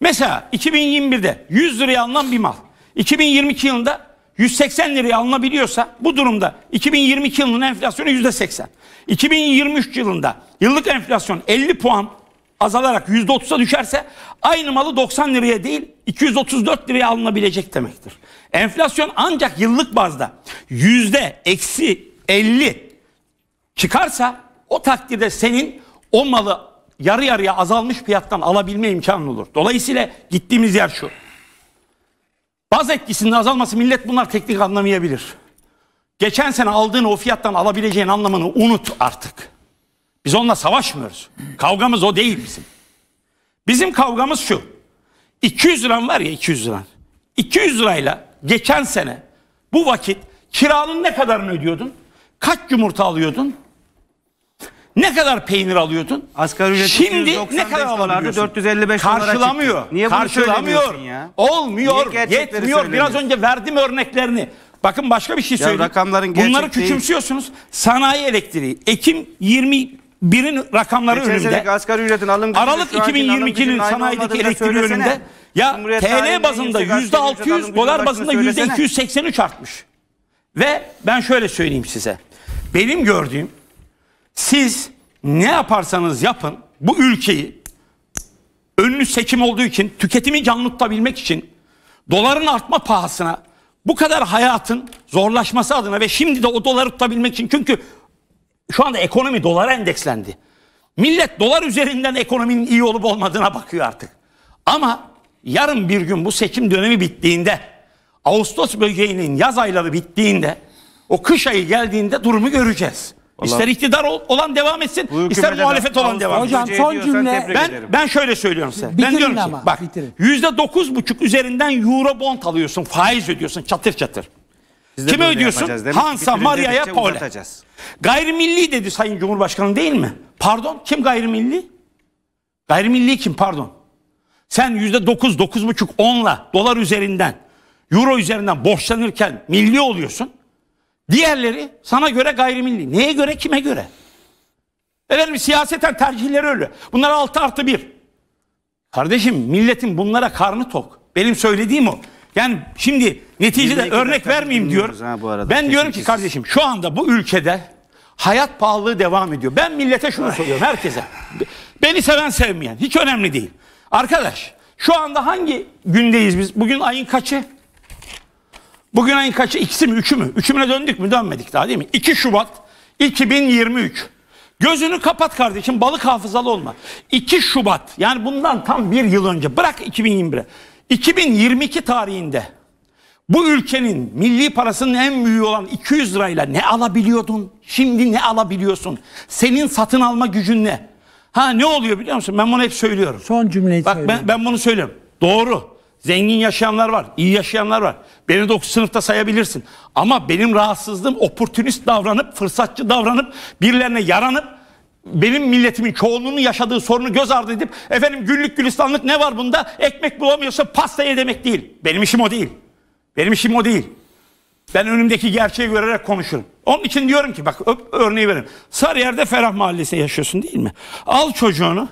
Mesela 2021'de 100 liraya alınan bir mal 2022 yılında 180 liraya alınabiliyorsa bu durumda 2022 yılının enflasyonu %80. 2023 yılında yıllık enflasyon 50 puan azalarak %30'a düşerse aynı malı 90 liraya değil 234 liraya alınabilecek demektir. Enflasyon ancak yıllık bazda yüzde eksi 50 çıkarsa o takdirde senin o malı yarı yarıya azalmış fiyattan alabilme imkanı olur. Dolayısıyla gittiğimiz yer şu. Baz etkisinin azalması millet bunlar teknik anlamayabilir. Geçen sene aldığın o fiyattan alabileceğin anlamını unut artık. Biz onunla savaşmıyoruz. Kavgamız o değil bizim. Bizim kavgamız şu. 200 liran var ya 200 liran. 200 lirayla geçen sene bu vakit kiranın ne kadarını ödüyordun? Kaç yumurta alıyordun? Ne kadar peynir alıyordun? Asgari ücret Şimdi ne kadar alabiliyorsun? 455 Karşılamıyor. Niye karşılamıyor? Ya? Olmuyor. Niye yetmiyor. Biraz önce verdim örneklerini. Bakın başka bir şey söyleyeyim. Ya rakamların Bunları küçümsüyorsunuz. Sanayi elektriği Ekim 20 birin rakamları Geçen önünde. Asgari ücretin alım Aralık 2022'nin sanayideki elektriği önünde. Ya TL bazında yüzde %600, dolar bazında yüzde %283 artmış. Ve ben şöyle söyleyeyim size. Benim gördüğüm siz ne yaparsanız yapın bu ülkeyi önlü seçim olduğu için tüketimi canlı tutabilmek için doların artma pahasına bu kadar hayatın zorlaşması adına ve şimdi de o doları tutabilmek için çünkü şu anda ekonomi dolara endekslendi. Millet dolar üzerinden ekonominin iyi olup olmadığına bakıyor artık. Ama yarın bir gün bu seçim dönemi bittiğinde Ağustos bölgeğinin yaz ayları bittiğinde o kış ayı geldiğinde durumu göreceğiz. Vallahi... İster iktidar olan devam etsin, Bu ister muhalefet olan devam etsin. Hocam son cümle. Ben, ben şöyle söylüyorum size. Bitirin ben diyorum ki ama, bak dokuz buçuk üzerinden euro bond alıyorsun, faiz ödüyorsun çatır çatır. Kime ödüyorsun? Hansa, Maria'ya, Pole. Gayrimilli dedi Sayın Cumhurbaşkanı değil mi? Pardon kim gayrimilli? Gayrimilli kim pardon? Sen yüzde dokuz, dokuz buçuk, onla dolar üzerinden, euro üzerinden borçlanırken milli oluyorsun. Diğerleri sana göre gayrimilli. Neye göre kime göre? Efendim siyaseten tercihleri öyle. Bunlar altı artı bir. Kardeşim milletin bunlara karnı tok. Benim söylediğim o. Yani şimdi neticede örnek vermeyeyim diyor. Ha, bu arada. Ben diyorum ki kardeşim şu anda bu ülkede hayat pahalılığı devam ediyor. Ben millete şunu soruyorum herkese. Beni seven sevmeyen hiç önemli değil. Arkadaş şu anda hangi gündeyiz biz? Bugün ayın kaçı? Bugün ayın kaçı? İkisi mi? Üçü mü? Üçümüne döndük mü? Dönmedik daha değil mi? 2 Şubat 2023. Gözünü kapat kardeşim balık hafızalı olma. 2 Şubat yani bundan tam bir yıl önce bırak 2021'e. 2022 tarihinde bu ülkenin milli parasının en büyüğü olan 200 lirayla ne alabiliyordun? Şimdi ne alabiliyorsun? Senin satın alma gücün ne? Ha ne oluyor biliyor musun? Ben bunu hep söylüyorum. Son cümleyi Bak, söyleyeyim. Bak ben, ben bunu söylüyorum. Doğru. Zengin yaşayanlar var, iyi yaşayanlar var. Beni 9 sınıfta sayabilirsin. Ama benim rahatsızlığım oportunist davranıp, fırsatçı davranıp, birilerine yaranıp, benim milletimin çoğunluğunun yaşadığı sorunu göz ardı edip, efendim günlük gülistanlık ne var bunda? Ekmek bulamıyorsa pasta ye demek değil. Benim işim o değil. Benim işim o değil. Ben önümdeki gerçeği görerek konuşurum. Onun için diyorum ki bak örneği verin. Sarıyer'de Ferah mahallesi yaşıyorsun değil mi? Al çocuğunu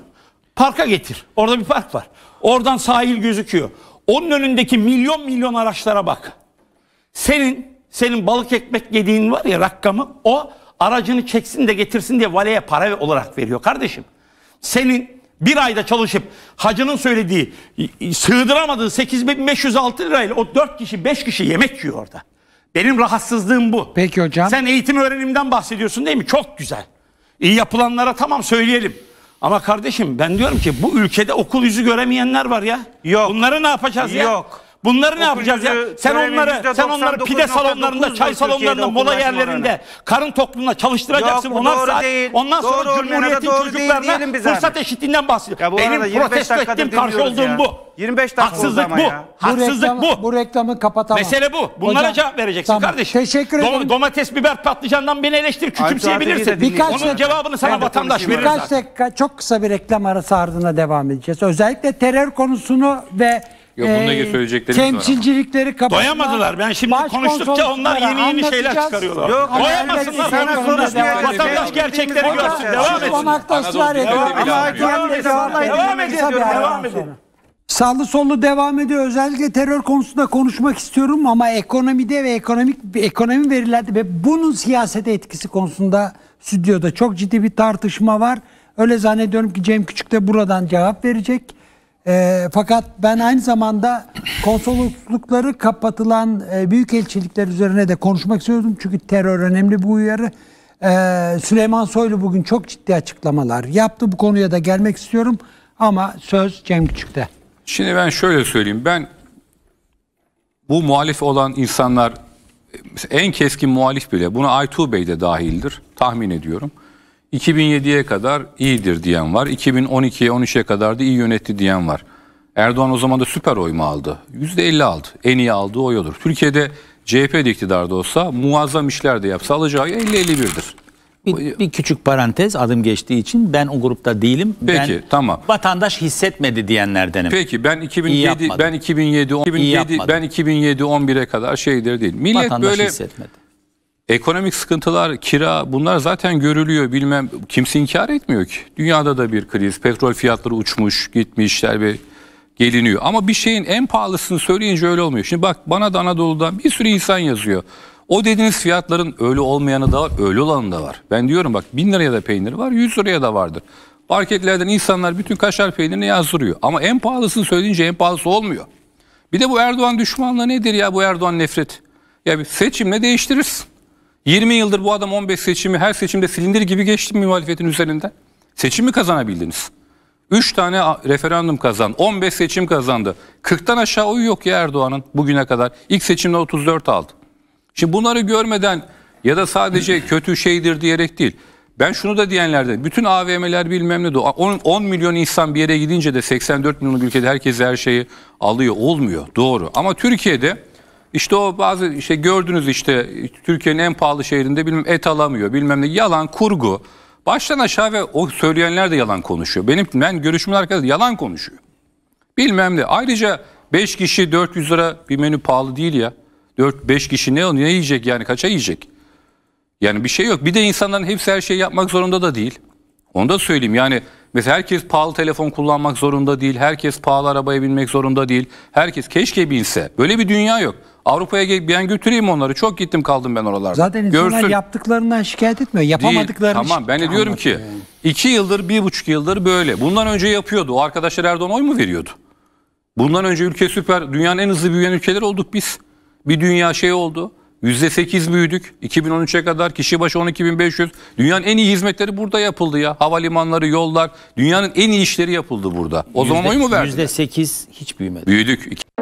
parka getir. Orada bir park var. Oradan sahil gözüküyor. Onun önündeki milyon milyon araçlara bak. Senin senin balık ekmek yediğin var ya rakamı o aracını çeksin de getirsin diye valeye para olarak veriyor kardeşim. Senin bir ayda çalışıp hacının söylediği sığdıramadığı 8506 lirayla o 4 kişi 5 kişi yemek yiyor orada. Benim rahatsızlığım bu. Peki hocam. Sen eğitim öğrenimden bahsediyorsun değil mi? Çok güzel. İyi yapılanlara tamam söyleyelim. Ama kardeşim ben diyorum ki bu ülkede okul yüzü göremeyenler var ya. Yok. Bunları ne yapacağız ya? Yok. Bunları ne yapacağız ya? Sen onları sen onları pide salonlarında, çay salonlarında, mola yerlerinde oranı. karın tokluğuna çalıştıracaksın Yok, 10 saat. Değil. Ondan doğru, sonra Cumhuriyet'in çocuklarına fırsat eşitliğinden bahsediyor. Benim protesto ettiğim karşı olduğum ya. bu. 25 dakika Haksızlık bu. Ya. Haksızlık bu. Reklamı, bu. reklamı kapatamam. Mesele bu. Bunlara Hocam, cevap vereceksin tamam. kardeşim. Teşekkür ederim. domates, biber, patlıcandan beni eleştir, küçümseyebilirsin. Birkaç Onun cevabını sana vatandaş verir. Birkaç dakika çok kısa bir reklam arası ardına devam edeceğiz. Özellikle terör konusunu ve Yok bununla ilgili söyleyeceklerimiz var. temsilcilikleri kapatma. Doyamadılar. Ben şimdi konuştukça onlar yeni yeni şeyler çıkarıyorlar. Yok, Doyamasınlar. sana konuşmaya- Vatandaş gerçekleri görsün. Devam etsin. Konakta ısrar ediyor. Devam edin ediyor. Devam edin. Sağlı sollu devam ediyor. Özellikle terör konusunda konuşmak istiyorum ama ekonomide ve ekonomik ekonomi verilerde ve bunun siyasete etkisi konusunda stüdyoda çok ciddi bir tartışma var. Öyle zannediyorum ki Cem Küçük de buradan cevap verecek. E, fakat ben aynı zamanda konsoloslukları kapatılan e, büyükelçilikler üzerine de konuşmak istiyordum. Çünkü terör önemli bu uyarı. E, Süleyman Soylu bugün çok ciddi açıklamalar yaptı. Bu konuya da gelmek istiyorum ama söz Cem Küçük'te. Şimdi ben şöyle söyleyeyim. Ben bu muhalif olan insanlar e, en keskin muhalif bile buna Aytuğ Bey de dahildir tahmin ediyorum. 2007'ye kadar iyidir diyen var. 2012'ye 13'e kadar da iyi yönetti diyen var. Erdoğan o zaman da süper oy mu aldı? %50 aldı. En iyi aldığı oy odur. Türkiye'de CHP de iktidarda olsa muazzam işler de yapsa alacağı 50-51'dir. Bir, bir küçük parantez adım geçtiği için ben o grupta değilim. Peki ben, tamam. Vatandaş hissetmedi diyenlerdenim. Peki ben 2007 ben 2007 2007 ben 2007 11'e kadar şeydir değil. Millet vatandaş böyle hissetmedi Ekonomik sıkıntılar, kira bunlar zaten görülüyor bilmem kimse inkar etmiyor ki. Dünyada da bir kriz, petrol fiyatları uçmuş gitmişler ve geliniyor. Ama bir şeyin en pahalısını söyleyince öyle olmuyor. Şimdi bak bana da Anadolu'dan bir sürü insan yazıyor. O dediğiniz fiyatların öyle olmayanı da var, öyle olanı da var. Ben diyorum bak bin liraya da peynir var, yüz liraya da vardır. Marketlerden insanlar bütün kaşar peynirini yazdırıyor. Ama en pahalısını söyleyince en pahalısı olmuyor. Bir de bu Erdoğan düşmanlığı nedir ya bu Erdoğan nefret? Ya bir seçimle değiştirirsin. 20 yıldır bu adam 15 seçimi her seçimde silindir gibi geçti mi muhalefetin üzerinden. Seçimi kazanabildiniz. 3 tane referandum kazandı. 15 seçim kazandı. 40'tan aşağı oy yok ya Erdoğan'ın bugüne kadar. İlk seçimde 34 aldı. Şimdi bunları görmeden ya da sadece kötü şeydir diyerek değil. Ben şunu da diyenlerde bütün AVM'ler bilmem ne de 10, milyon insan bir yere gidince de 84 milyon ülkede herkes her şeyi alıyor. Olmuyor doğru. Ama Türkiye'de işte o bazı işte gördünüz işte Türkiye'nin en pahalı şehrinde bilmem et alamıyor bilmem ne yalan kurgu. Baştan aşağı ve o söyleyenler de yalan konuşuyor. Benim ben görüşümün arkadaşı yalan konuşuyor. Bilmem ne. Ayrıca 5 kişi 400 lira bir menü pahalı değil ya. 4 5 kişi ne ne yiyecek yani kaça yiyecek? Yani bir şey yok. Bir de insanların hepsi her şeyi yapmak zorunda da değil. Onu da söyleyeyim yani mesela herkes pahalı telefon kullanmak zorunda değil. Herkes pahalı arabaya binmek zorunda değil. Herkes keşke binse. Böyle bir dünya yok. Avrupa'ya ben götüreyim onları. Çok gittim kaldım ben oralarda. Zaten insanlar Görsün. yaptıklarından şikayet etmiyor. Yapamadıklarını Tamam ben de diyorum ki iki yıldır bir buçuk yıldır böyle. Bundan önce yapıyordu. O arkadaşlar Erdoğan oy mu veriyordu? Bundan önce ülke süper dünyanın en hızlı büyüyen ülkeler olduk biz. Bir dünya şey oldu. %8 büyüdük. 2013'e kadar kişi başı 12.500. Dünyanın en iyi hizmetleri burada yapıldı ya. Havalimanları, yollar. Dünyanın en iyi işleri yapıldı burada. O zaman oy mu verdin? %8 hiç büyümedi. Büyüdük.